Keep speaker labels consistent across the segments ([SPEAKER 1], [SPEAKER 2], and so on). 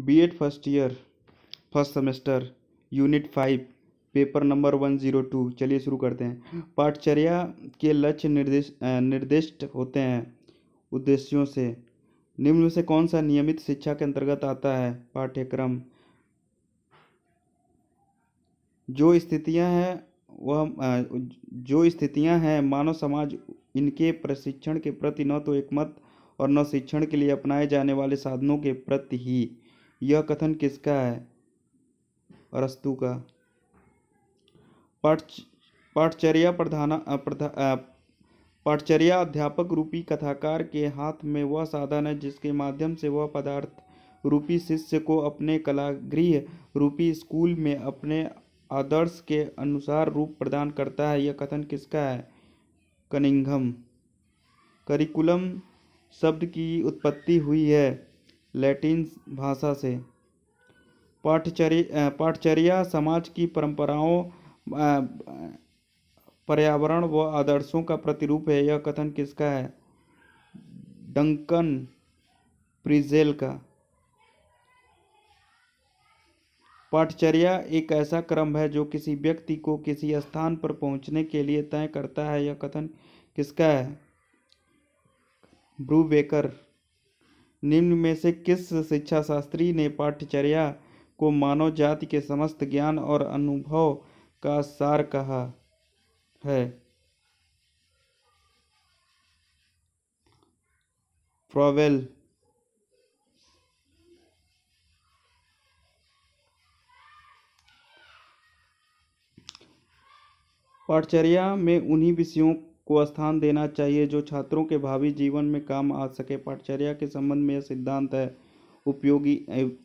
[SPEAKER 1] B Ed first year first semester unit five paper number one zero two चलिए शुरू करते हैं पाठचर्या के लक्ष्य निर्देश निर्दिष्ट होते हैं उद्देश्यों से निम्न से कौन सा नियमित शिक्षा के अंतर्गत आता है पाठ्यक्रम जो स्थितियां हैं वह जो स्थितियां हैं मानव समाज इनके प्रशिक्षण के प्रति न तो एकमत और न शिक्षण के लिए अपनाए जाने वाले साधनों के प्रति ही यह कथन किसका है अरस्तु का पाठ पाठचर्या प्रधाना प्रधा पाठचर्या अध्यापक रूपी कथाकार के हाथ में वह साधन है जिसके माध्यम से वह पदार्थ रूपी शिष्य को अपने कलागृह रूपी स्कूल में अपने आदर्श के अनुसार रूप प्रदान करता है यह कथन किसका है कनिंघम करिकुलम शब्द की उत्पत्ति हुई है लैटिन भाषा से पाठचर्या पाठचर्या समाज की परंपराओं पर्यावरण व आदर्शों का प्रतिरूप है यह कथन किसका है डंकन प्रिजेल का पाठचर्या एक ऐसा क्रम है जो किसी व्यक्ति को किसी स्थान पर पहुंचने के लिए तय करता है यह कथन किसका है ब्रूबेकर निम्न में से किस शिक्षाशास्त्री ने पाठचर्या को मानव जाति के समस्त ज्ञान और अनुभव का सार कहा है प्रोवेल पाठचर्या में उन्हीं विषयों को स्थान देना चाहिए जो छात्रों के भावी जीवन में काम आ सके पाठचर्या के संबंध में यह सिद्धांत है उपयोगी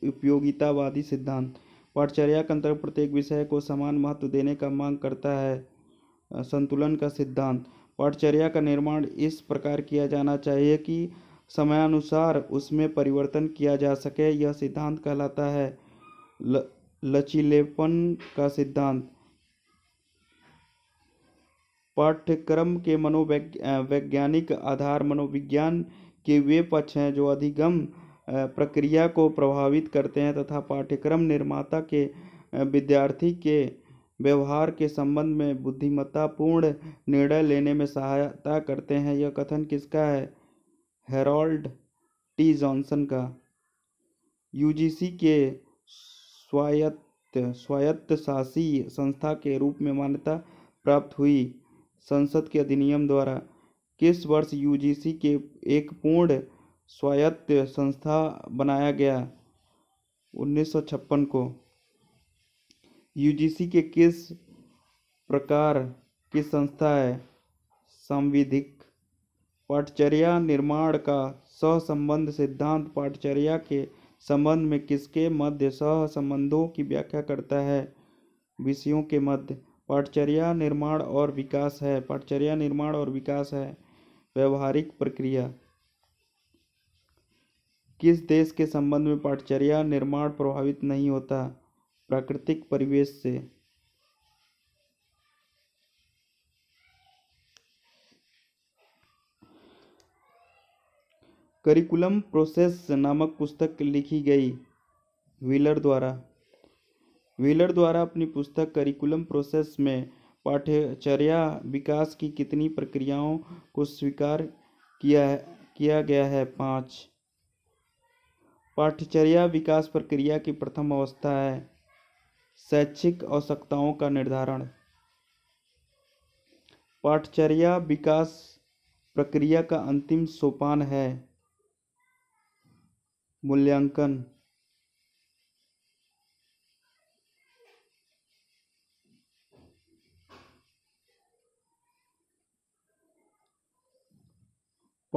[SPEAKER 1] उपयोगितावादी सिद्धांत पाठचर्या का अंतर प्रत्येक विषय को समान महत्व देने का मांग करता है संतुलन का सिद्धांत पाठचर्या का निर्माण इस प्रकार किया जाना चाहिए कि समयानुसार उसमें परिवर्तन किया जा सके यह सिद्धांत कहलाता है ल, लचीलेपन का सिद्धांत पाठ्यक्रम के मनोवैज्ञानिक आधार मनोविज्ञान के वे पक्ष हैं जो अधिगम प्रक्रिया को प्रभावित करते हैं तथा पाठ्यक्रम निर्माता के विद्यार्थी के व्यवहार के संबंध में बुद्धिमत्तापूर्ण निर्णय लेने में सहायता करते हैं यह कथन किसका है हेरोल्ड टी जॉनसन का यूजीसी के स्वायत्त शासी संस्था के रूप में मान्यता प्राप्त हुई संसद के अधिनियम द्वारा किस वर्ष यूजीसी के एक पूर्ण स्वायत्त संस्था बनाया गया उन्नीस को यूजीसी के किस प्रकार की संस्था है संविधिक पाठचर्या निर्माण का सहसंबंध सिद्धांत पाठचर्या के संबंध में किसके मध्य सहसंबंधों की व्याख्या करता है विषयों के मध्य पटचर्या निर्माण और विकास है पटचर्या निर्माण और विकास है व्यवहारिक प्रक्रिया किस देश के संबंध में पटचर्या निर्माण प्रभावित नहीं होता प्राकृतिक परिवेश से करिकुलम प्रोसेस नामक पुस्तक लिखी गई व्हीलर द्वारा व्हीलर द्वारा अपनी पुस्तक करिकुलम प्रोसेस में पाठ्यचर्या विकास की कितनी प्रक्रियाओं को स्वीकार किया किया गया है पाँच पाठ्यचर्या विकास प्रक्रिया की प्रथम अवस्था है शैक्षिक आवश्यकताओं का निर्धारण पाठचर्या विकास प्रक्रिया का अंतिम सोपान है मूल्यांकन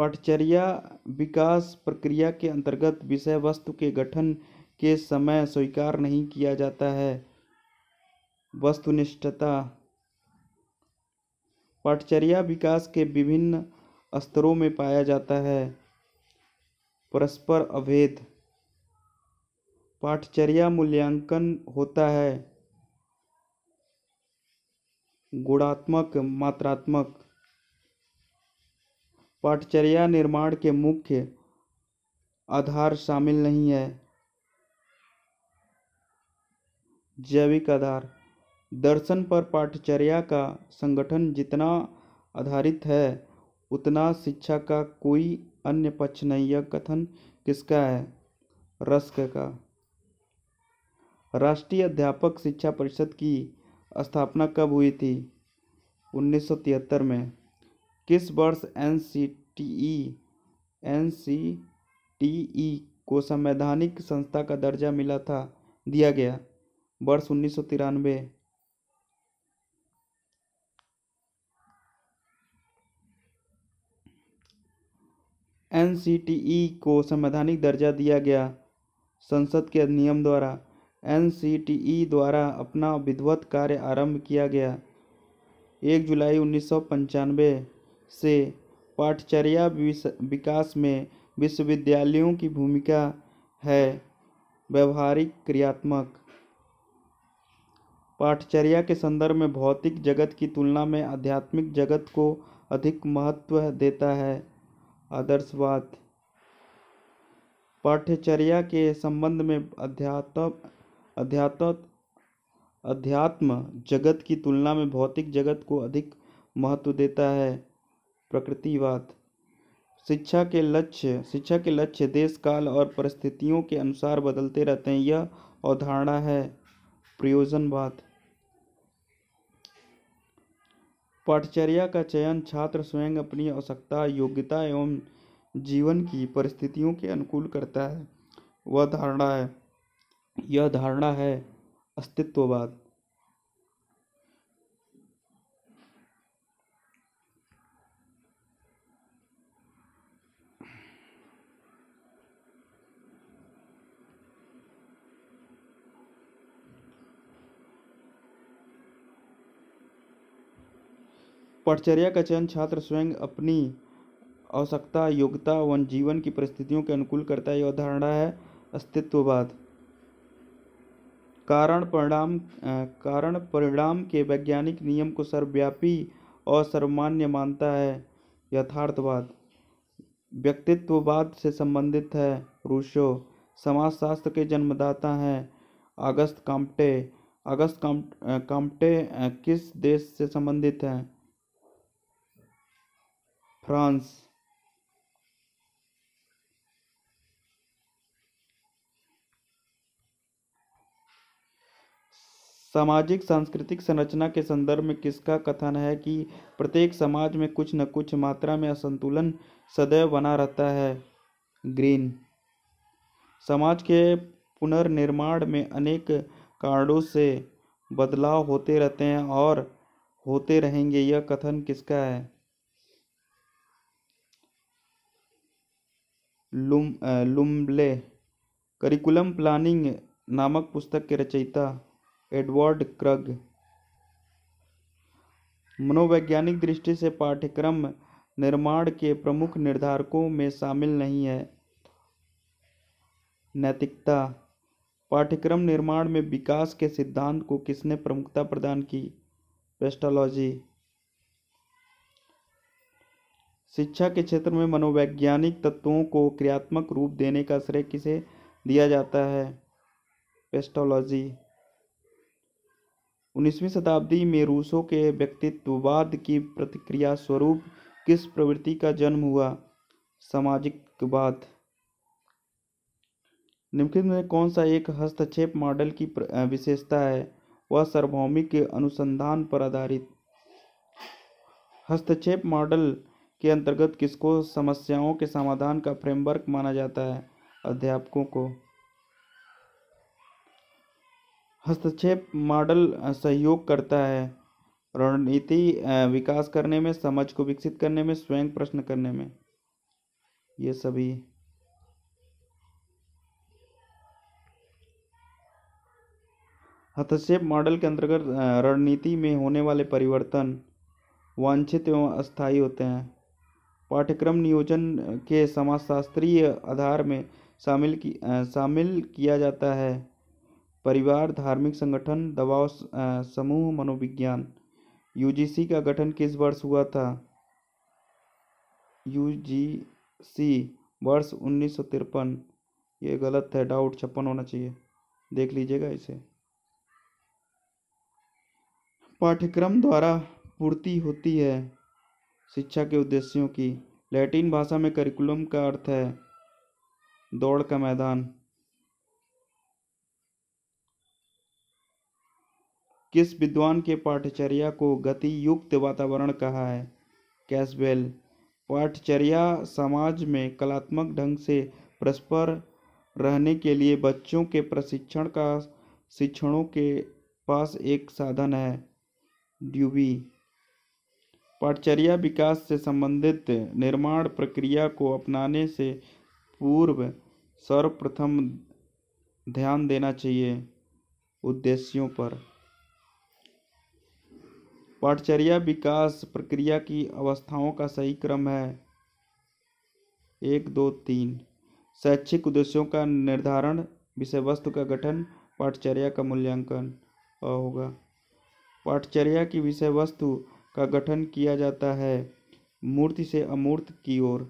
[SPEAKER 1] पाठचर्या विकास प्रक्रिया के अंतर्गत विषय वस्तु के गठन के समय स्वीकार नहीं किया जाता है वस्तुनिष्ठता पाठचर्या विकास के विभिन्न स्तरों में पाया जाता है परस्पर अभेद पाठचर्या मूल्यांकन होता है गुणात्मक मात्रात्मक पाठचर्या निर्माण के मुख्य आधार शामिल नहीं है जैविक आधार दर्शन पर पाठचर्या का संगठन जितना आधारित है उतना शिक्षा का कोई अन्य पक्ष नहीं यह कथन किसका है रस्क का राष्ट्रीय अध्यापक शिक्षा परिषद की स्थापना कब हुई थी 1973 में किस वर्ष N C T E N C T E को संवैधानिक संस्था का दर्जा मिला था दिया गया वर्ष उन्नीस सौ तिरानवे एन सी टी ई को संवैधानिक दर्जा दिया गया संसद के अधिनियम द्वारा एन सी टी ई द्वारा अपना विधिवत कार्य आरंभ किया गया एक जुलाई उन्नीस सौ पंचानवे से पाठचर्या विकास में विश्वविद्यालयों की भूमिका है व्यवहारिक क्रियात्मक पाठचर्या के संदर्भ में भौतिक जगत की तुलना में आध्यात्मिक जगत को अधिक महत्व देता है आदर्शवाद पाठ्यचर्या के संबंध में अध्यात्म अध्यात्म अध्यात्म जगत की तुलना में भौतिक जगत को अधिक महत्व देता है प्रकृतिवाद शिक्षा के लक्ष्य शिक्षा के लक्ष्य देश काल और परिस्थितियों के अनुसार बदलते रहते हैं यह अवधारणा है प्रयोजनवाद पाठचर्या का चयन छात्र स्वयं अपनी आवश्यकता योग्यता एवं जीवन की परिस्थितियों के अनुकूल करता है वह धारणा है यह धारणा है अस्तित्ववाद परिचर्या का चयन छात्र स्वयं अपनी आवश्यकता योग्यता वन जीवन की परिस्थितियों के अनुकूल करता है यह अवधारणा है अस्तित्ववाद कारण परिणाम कारण परिणाम के वैज्ञानिक नियम को सर्वव्यापी और सर्वमान्य मानता है यथार्थवाद व्यक्तित्ववाद से संबंधित है रूशो समाजशास्त्र के जन्मदाता हैं अगस्त काम्पटे अगस्त काम्पटे किस देश से संबंधित हैं फ्रांस सामाजिक सांस्कृतिक संरचना के संदर्भ में किसका कथन है कि प्रत्येक समाज में कुछ न कुछ मात्रा में असंतुलन सदैव बना रहता है ग्रीन समाज के पुनर्निर्माण में अनेक कारणों से बदलाव होते रहते हैं और होते रहेंगे यह कथन किसका है लुम लुम्बले करिकुलम प्लानिंग नामक पुस्तक के रचयिता एडवर्ड क्रग मनोवैज्ञानिक दृष्टि से पाठ्यक्रम निर्माण के प्रमुख निर्धारकों में शामिल नहीं है नैतिकता पाठ्यक्रम निर्माण में विकास के सिद्धांत को किसने प्रमुखता प्रदान की पेस्टोलॉजी शिक्षा के क्षेत्र में मनोवैज्ञानिक तत्वों को क्रियात्मक रूप देने का श्रेय किसे दिया जाता है पेस्टोलॉजी उन्नीसवीं शताब्दी में रूसों के व्यक्तित्ववाद की प्रतिक्रिया स्वरूप किस प्रवृत्ति का जन्म हुआ सामाजिकवाद निम्नलिखित में कौन सा एक हस्तक्षेप मॉडल की विशेषता है वह सार्वभौमिक अनुसंधान पर आधारित हस्तक्षेप मॉडल के अंतर्गत किसको समस्याओं के समाधान का फ्रेमवर्क माना जाता है अध्यापकों को हस्तक्षेप मॉडल सहयोग करता है रणनीति विकास करने में समझ को विकसित करने में स्वयं प्रश्न करने में ये सभी हस्तक्षेप मॉडल के अंतर्गत रणनीति में होने वाले परिवर्तन वांछित एवं अस्थायी होते हैं पाठ्यक्रम नियोजन के समाजशास्त्रीय आधार में शामिल की शामिल किया जाता है परिवार धार्मिक संगठन दबाव समूह मनोविज्ञान यूजीसी का गठन किस वर्ष हुआ था यूजीसी वर्ष उन्नीस सौ तिरपन ये गलत है डाउट छप्पन होना चाहिए देख लीजिएगा इसे पाठ्यक्रम द्वारा पूर्ति होती है शिक्षा के उद्देश्यों की लैटिन भाषा में करिकुलम का अर्थ है दौड़ का मैदान किस विद्वान के पाठचर्या को गति युक्त वातावरण कहा है कैसवेल पाठचर्या समाज में कलात्मक ढंग से परस्पर रहने के लिए बच्चों के प्रशिक्षण का शिक्षणों के पास एक साधन है ड्यूबी पाठचर्या विकास से संबंधित निर्माण प्रक्रिया को अपनाने से पूर्व सर्वप्रथम ध्यान देना चाहिए उद्देश्यों पर पाठचर्या विकास प्रक्रिया की अवस्थाओं का सही क्रम है एक दो तीन शैक्षिक उद्देश्यों का निर्धारण विषय वस्तु का गठन पाठचर्या का मूल्यांकन होगा पाठचर्या की विषय वस्तु का गठन किया जाता है मूर्त से अमूर्त की ओर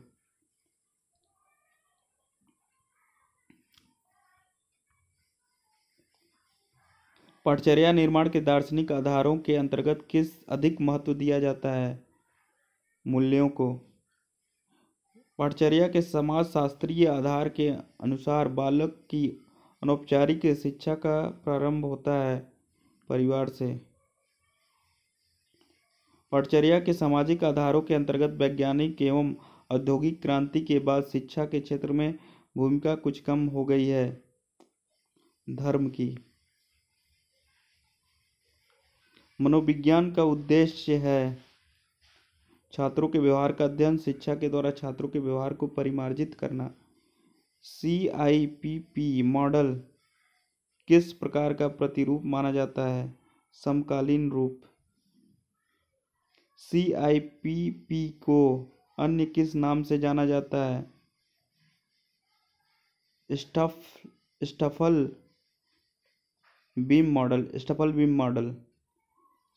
[SPEAKER 1] पाठचर्या निर्माण के दार्शनिक आधारों के अंतर्गत किस अधिक महत्व दिया जाता है मूल्यों को पाठचर्या के समाज शास्त्रीय आधार के अनुसार बालक की अनौपचारिक शिक्षा का प्रारंभ होता है परिवार से पटचर्या के सामाजिक आधारों के अंतर्गत वैज्ञानिक एवं औद्योगिक क्रांति के बाद शिक्षा के क्षेत्र में भूमिका कुछ कम हो गई है धर्म की मनोविज्ञान का उद्देश्य है छात्रों के व्यवहार का अध्ययन शिक्षा के द्वारा छात्रों के व्यवहार को परिमार्जित करना C I P P model किस प्रकार का प्रतिरूप माना जाता है समकालीन रूप सी.आई.पी.पी को अन्य किस नाम से जाना जाता है Stufflebeam model Stufflebeam model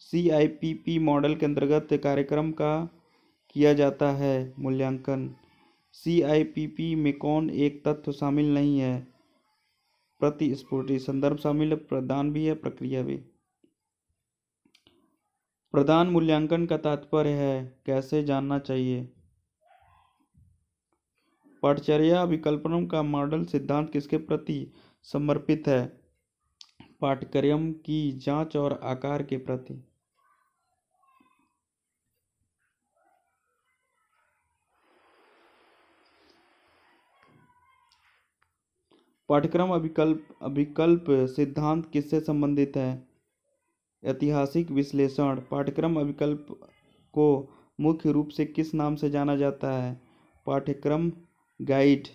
[SPEAKER 1] C model के अंतर्गत कार्यक्रम का किया जाता है मूल्यांकन सी में कौन एक तत्व शामिल नहीं है प्रतिस्फूर्ति संदर्भ शामिल प्रदान भी है प्रक्रिया भी प्रधान मूल्यांकन का तात्पर्य है कैसे जानना चाहिए पाठचर्या विकल्पनों का मॉडल सिद्धांत किसके प्रति समर्पित है पाठ्यक्रम की जांच और आकार के प्रति पाठ्यक्रम अभिकल्प अभिकल्प सिद्धांत किससे संबंधित है ऐतिहासिक विश्लेषण पाठ्यक्रम विकल्प को मुख्य रूप से किस नाम से जाना जाता है पाठ्यक्रम गाइड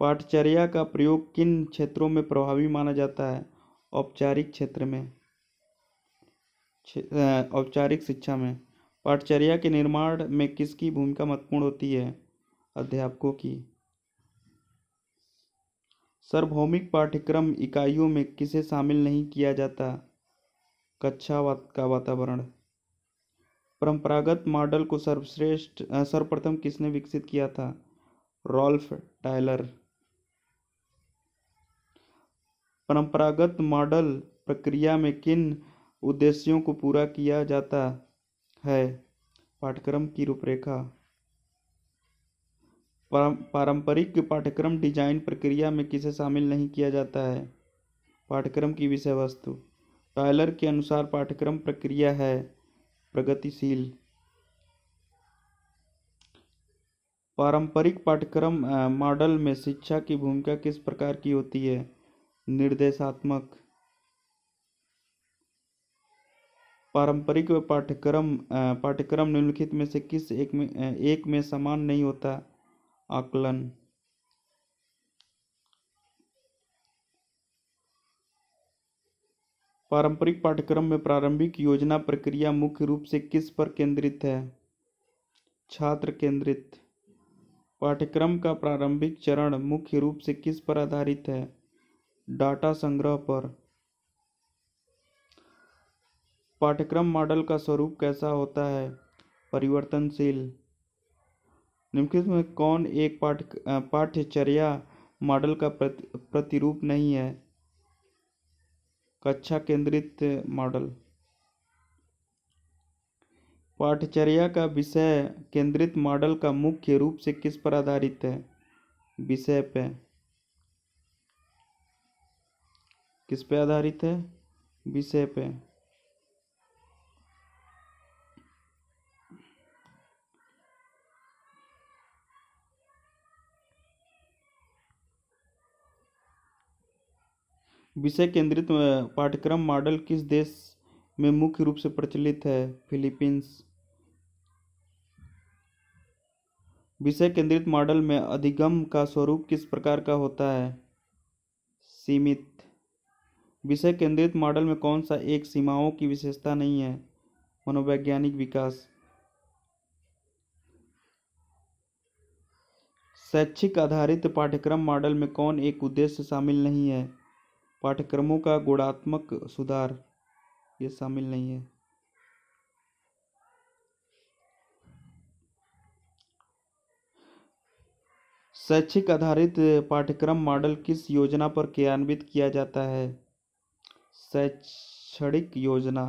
[SPEAKER 1] पाठचर्या का प्रयोग किन क्षेत्रों में प्रभावी माना जाता है औपचारिक क्षेत्र में औपचारिक शिक्षा में पाठचर्या के निर्माण में किसकी भूमिका महत्वपूर्ण होती है अध्यापकों की सार्वभौमिक पाठ्यक्रम इकाइयों में किसे शामिल नहीं किया जाता कक्षा का वातावरण परंपरागत मॉडल को सर्वश्रेष्ठ सर्वप्रथम किसने विकसित किया था रॉल्फ टाइलर परंपरागत मॉडल प्रक्रिया में किन उद्देश्यों को पूरा किया जाता है पाठ्यक्रम की रूपरेखा पारंपरिक पाठ्यक्रम डिजाइन प्रक्रिया में किसे शामिल नहीं किया जाता है पाठ्यक्रम की विषय वस्तु टायलर के अनुसार पाठ्यक्रम प्रक्रिया है प्रगतिशील पारंपरिक पाठ्यक्रम मॉडल में शिक्षा की भूमिका किस प्रकार की होती है निर्देशात्मक पारंपरिक पाठ्यक्रम पाठ्यक्रम निम्नलिखित में से किस एक में एक में समान नहीं होता आकलन पारंपरिक पाठ्यक्रम में प्रारंभिक योजना प्रक्रिया मुख्य रूप से किस पर केंद्रित है छात्र केंद्रित पाठ्यक्रम का प्रारंभिक चरण मुख्य रूप से किस पर आधारित है डाटा संग्रह पर पाठ्यक्रम मॉडल का स्वरूप कैसा होता है परिवर्तनशील निम्नलिखित में कौन एक पाठ पाठ्यचर्या मॉडल का प्रति प्रतिरूप नहीं है कक्षा केंद्रित मॉडल पाठ्यचर्या का विषय केंद्रित मॉडल का मुख्य रूप से किस पर आधारित है विषय पे किस पे आधारित है विषय पे विषय केंद्रित पाठ्यक्रम मॉडल किस देश में मुख्य रूप से प्रचलित है फिलीपींस विषय केंद्रित मॉडल में अधिगम का स्वरूप किस प्रकार का होता है सीमित विषय केंद्रित मॉडल में कौन सा एक सीमाओं की विशेषता नहीं है मनोवैज्ञानिक विकास शैक्षिक आधारित पाठ्यक्रम मॉडल में कौन एक उद्देश्य शामिल नहीं है पाठ्यक्रमों का गुणात्मक सुधार ये शामिल नहीं है शैक्षिक आधारित पाठ्यक्रम मॉडल किस योजना पर क्रियान्वित किया जाता है शैक्षणिक योजना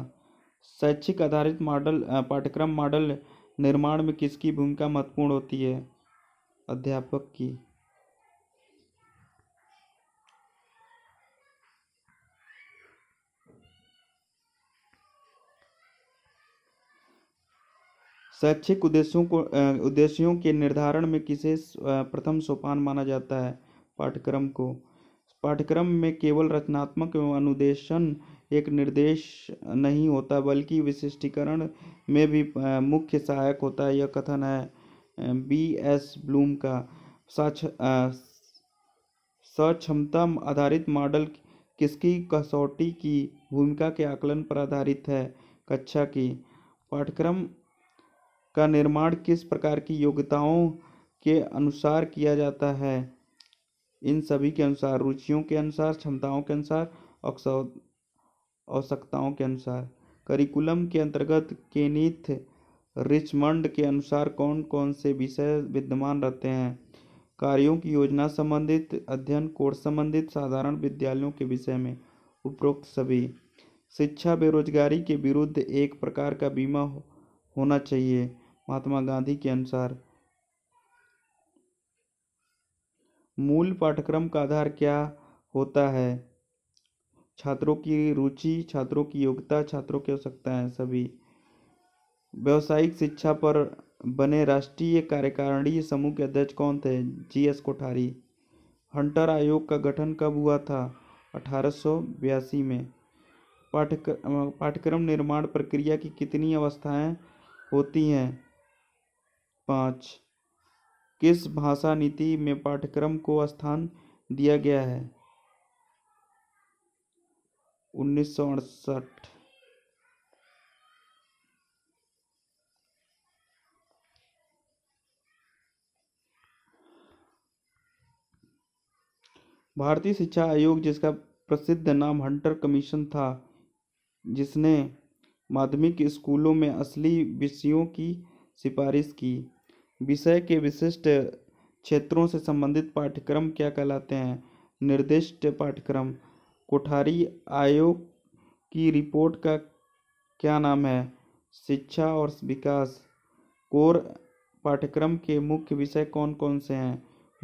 [SPEAKER 1] शैक्षिक आधारित मॉडल पाठ्यक्रम मॉडल निर्माण में किसकी भूमिका महत्वपूर्ण होती है अध्यापक की शैक्षिक उद्देश्यों को उद्देश्यों के निर्धारण में किसे प्रथम सोपान माना जाता है पाठ्यक्रम को पाठ्यक्रम में केवल रचनात्मक एवं अनुदेशन एक निर्देश नहीं होता बल्कि विशिष्टीकरण में भी मुख्य सहायक होता है यह कथन है बी एस ब्लूम का सक्षमता आधारित मॉडल किसकी कसौटी की भूमिका के आकलन पर आधारित है कक्षा की पाठ्यक्रम का निर्माण किस प्रकार की योग्यताओं के अनुसार किया जाता है इन सभी के अनुसार रुचियों के अनुसार क्षमताओं के अनुसार आवश्यकताओं के अनुसार करिकुलम के अंतर्गत केनिथ रिचमंड के अनुसार कौन कौन से विषय विद्यमान रहते हैं कार्यों की योजना संबंधित अध्ययन कोर्स संबंधित साधारण विद्यालयों के विषय में उपरोक्त सभी शिक्षा बेरोजगारी के विरुद्ध एक प्रकार का बीमा होना चाहिए महात्मा गांधी के अनुसार मूल पाठ्यक्रम का आधार क्या होता है छात्रों की रुचि छात्रों की योग्यता छात्रों की आवश्यकताएं सभी व्यावसायिक शिक्षा पर बने राष्ट्रीय कार्यकारिणी समूह के अध्यक्ष कौन थे जी एस कोठारी हंटर आयोग का गठन कब हुआ था अठारह में पाठ्यक्रम पाठ्यक्रम निर्माण प्रक्रिया की कितनी अवस्थाएं होती हैं पाँच किस भाषा नीति में पाठ्यक्रम को स्थान दिया गया है उन्नीस सौ अड़सठ भारतीय शिक्षा आयोग जिसका प्रसिद्ध नाम हंटर कमीशन था जिसने माध्यमिक स्कूलों में असली विषयों की सिफारिश की विषय के विशिष्ट क्षेत्रों से संबंधित पाठ्यक्रम क्या कहलाते हैं निर्दिष्ट पाठ्यक्रम कोठारी आयोग की रिपोर्ट का क्या नाम है शिक्षा और विकास कोर पाठ्यक्रम के मुख्य विषय कौन कौन से हैं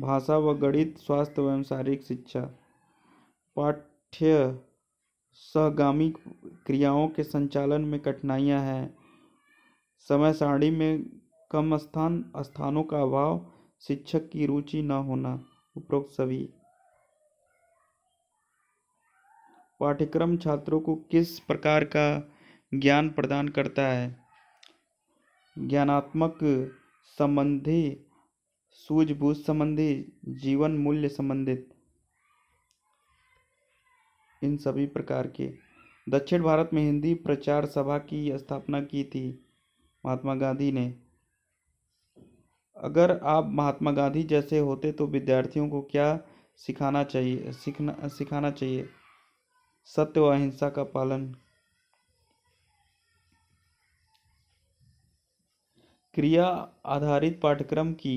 [SPEAKER 1] भाषा व गणित स्वास्थ्य एवं शारीरिक शिक्षा पाठ्य सहगामी क्रियाओं के संचालन में कठिनाइयां हैं समय सारणी में कम स्थान स्थानों का अभाव शिक्षक की रुचि न होना उपरोक्त सभी पाठ्यक्रम छात्रों को किस प्रकार का ज्ञान प्रदान करता है ज्ञानात्मक संबंधी सूझबूझ संबंधी जीवन मूल्य संबंधित इन सभी प्रकार के दक्षिण भारत में हिंदी प्रचार सभा की स्थापना की थी महात्मा गांधी ने अगर आप महात्मा गांधी जैसे होते तो विद्यार्थियों को क्या सिखाना चाहिए सीखना सिखाना चाहिए सत्य व अहिंसा का पालन क्रिया आधारित पाठ्यक्रम की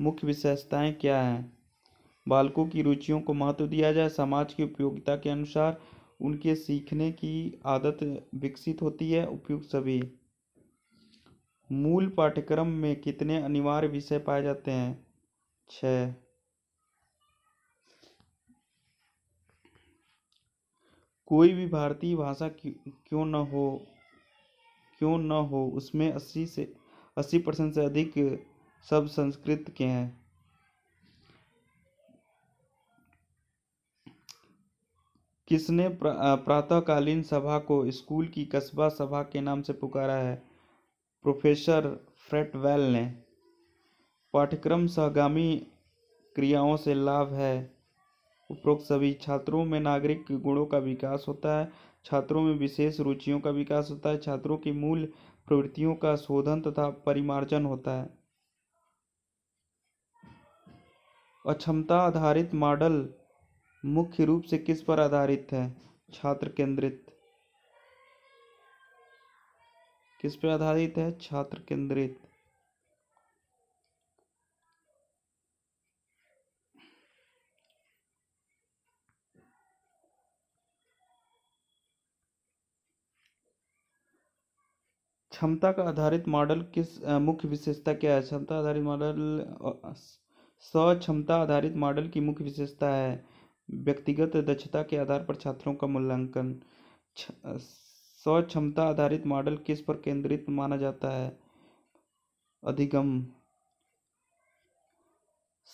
[SPEAKER 1] मुख्य विशेषताएं क्या हैं बालकों की रुचियों को महत्व दिया जाए समाज की उपयोगिता के अनुसार उनके सीखने की आदत विकसित होती है उपयुक्त सभी मूल पाठ्यक्रम में कितने अनिवार्य विषय पाए जाते हैं छ कोई भी भारतीय भाषा क्यों न हो क्यों न हो उसमें अस्सी से अस्सी परसेंट से अधिक सब संस्कृत के हैं किसने प्रातःकालीन सभा को स्कूल की कस्बा सभा के नाम से पुकारा है प्रोफेसर फ्रेटवेल ने पाठ्यक्रम सहगामी क्रियाओं से लाभ है उपरोक्त सभी छात्रों में नागरिक गुणों का विकास होता है छात्रों में विशेष रुचियों का विकास होता है छात्रों की मूल प्रवृत्तियों का शोधन तथा परिमार्जन होता है अक्षमता आधारित मॉडल मुख्य रूप से किस पर आधारित है छात्र केंद्रित किस पर आधारित है छात्र केंद्रित क्षमता का आधारित मॉडल किस मुख्य विशेषता क्या है क्षमता आधारित मॉडल क्षमता आधारित मॉडल की मुख्य विशेषता है व्यक्तिगत दक्षता के आधार पर छात्रों का मूल्यांकन स्व क्षमता आधारित मॉडल किस पर केंद्रित माना जाता है अधिगम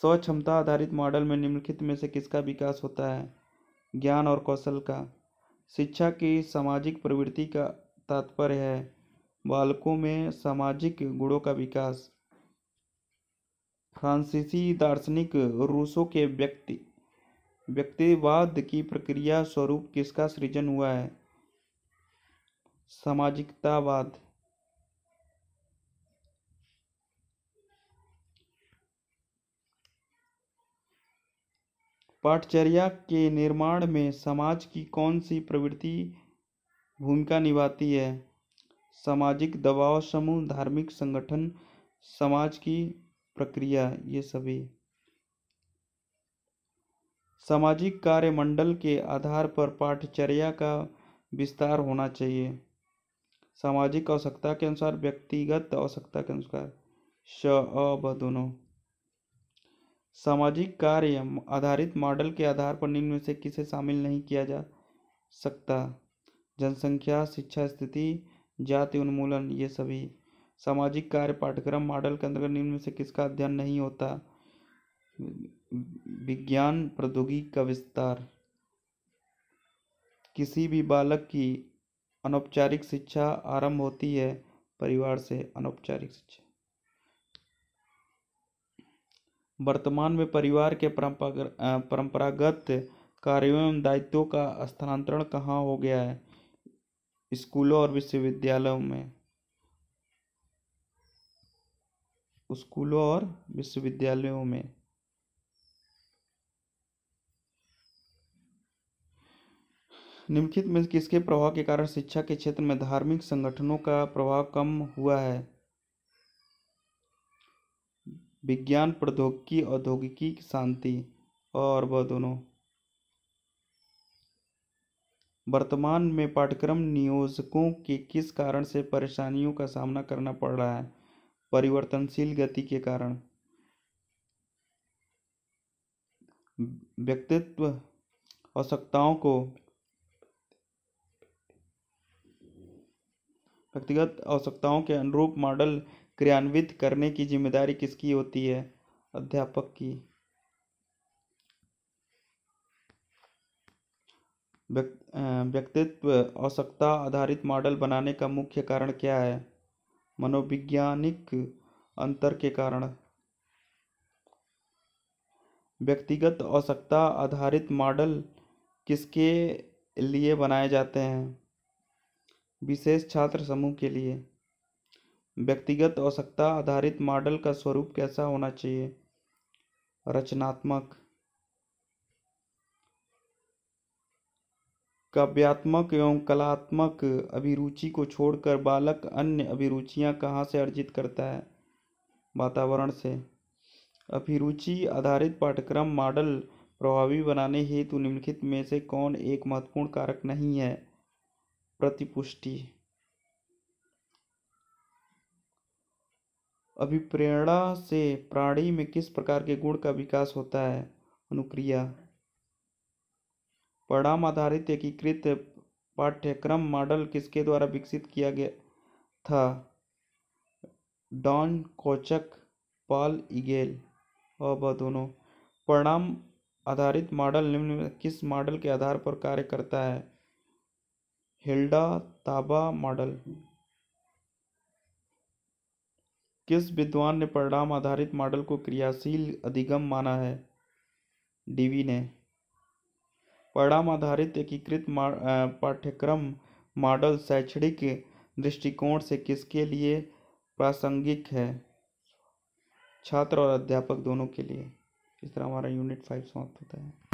[SPEAKER 1] स्व क्षमता आधारित मॉडल में निम्नलिखित में से किसका विकास होता है ज्ञान और कौशल का शिक्षा की सामाजिक प्रवृत्ति का तात्पर्य है बालकों में सामाजिक गुणों का विकास फ्रांसीसी दार्शनिक रूसो के व्यक्ति व्यक्तिवाद की प्रक्रिया स्वरूप किसका सृजन हुआ है सामाजिकतावाद पाठचर्या के निर्माण में समाज की कौन सी प्रवृत्ति भूमिका निभाती है सामाजिक दबाव समूह धार्मिक संगठन समाज की प्रक्रिया ये सभी सामाजिक कार्य मंडल के आधार पर पाठचर्या का विस्तार होना चाहिए सामाजिक आवश्यकता के अनुसार व्यक्तिगत आवश्यकता के अनुसार श दोनों सामाजिक कार्य आधारित मॉडल के आधार पर निम्न में से किसे शामिल नहीं किया जा सकता जनसंख्या शिक्षा स्थिति जाति उन्मूलन ये सभी सामाजिक कार्य पाठ्यक्रम मॉडल के अंतर्गत निम्न में से किसका अध्ययन नहीं होता विज्ञान प्रौद्योगिकी का विस्तार किसी भी बालक की अनौपचारिक शिक्षा आरंभ होती है परिवार से अनौपचारिक शिक्षा वर्तमान में परिवार के परंपरागत कार्यों एवं दायित्वों का स्थानांतरण कहाँ हो गया है स्कूलों और विश्वविद्यालयों में स्कूलों और विश्वविद्यालयों में निम्नलिखित में किसके प्रभाव के कारण शिक्षा के क्षेत्र में धार्मिक संगठनों का प्रभाव कम हुआ है विज्ञान प्रौद्योगिकी औद्योगिकी शांति और वह दोनों वर्तमान में पाठ्यक्रम नियोजकों के किस कारण से परेशानियों का सामना करना पड़ रहा है परिवर्तनशील गति के कारण व्यक्तित्व आवश्यकताओं को व्यक्तिगत आवश्यकताओं के अनुरूप मॉडल क्रियान्वित करने की जिम्मेदारी किसकी होती है अध्यापक की व्यक्तित्व आवश्यकता आधारित मॉडल बनाने का मुख्य कारण क्या है मनोवैज्ञानिक अंतर के कारण व्यक्तिगत आवश्यकता आधारित मॉडल किसके लिए बनाए जाते हैं विशेष छात्र समूह के लिए व्यक्तिगत आवश्यकता आधारित मॉडल का स्वरूप कैसा होना चाहिए रचनात्मक काव्यात्मक एवं कलात्मक अभिरुचि को छोड़कर बालक अन्य अभिरुचियां कहाँ से अर्जित करता है वातावरण से अभिरुचि आधारित पाठ्यक्रम मॉडल प्रभावी बनाने हेतु निम्नलिखित में से कौन एक महत्वपूर्ण कारक नहीं है प्रतिपुष्टि अभिप्रेरणा से प्राणी में किस प्रकार के गुण का विकास होता है अनुक्रिया परिणाम आधारित एकीकृत पाठ्यक्रम मॉडल किसके द्वारा विकसित किया गया था डॉन कोचक पॉल इगेल और वह दोनों परिणाम आधारित मॉडल निम्न किस मॉडल के आधार पर कार्य करता है हिल्डा ताबा मॉडल किस विद्वान ने परिणाम आधारित मॉडल को क्रियाशील अधिगम माना है डीवी ने परिणाम आधारित एकीकृत पाठ्यक्रम मॉडल शैक्षणिक दृष्टिकोण से किसके लिए प्रासंगिक है छात्र और अध्यापक दोनों के लिए इस तरह हमारा यूनिट फाइव समाप्त होता है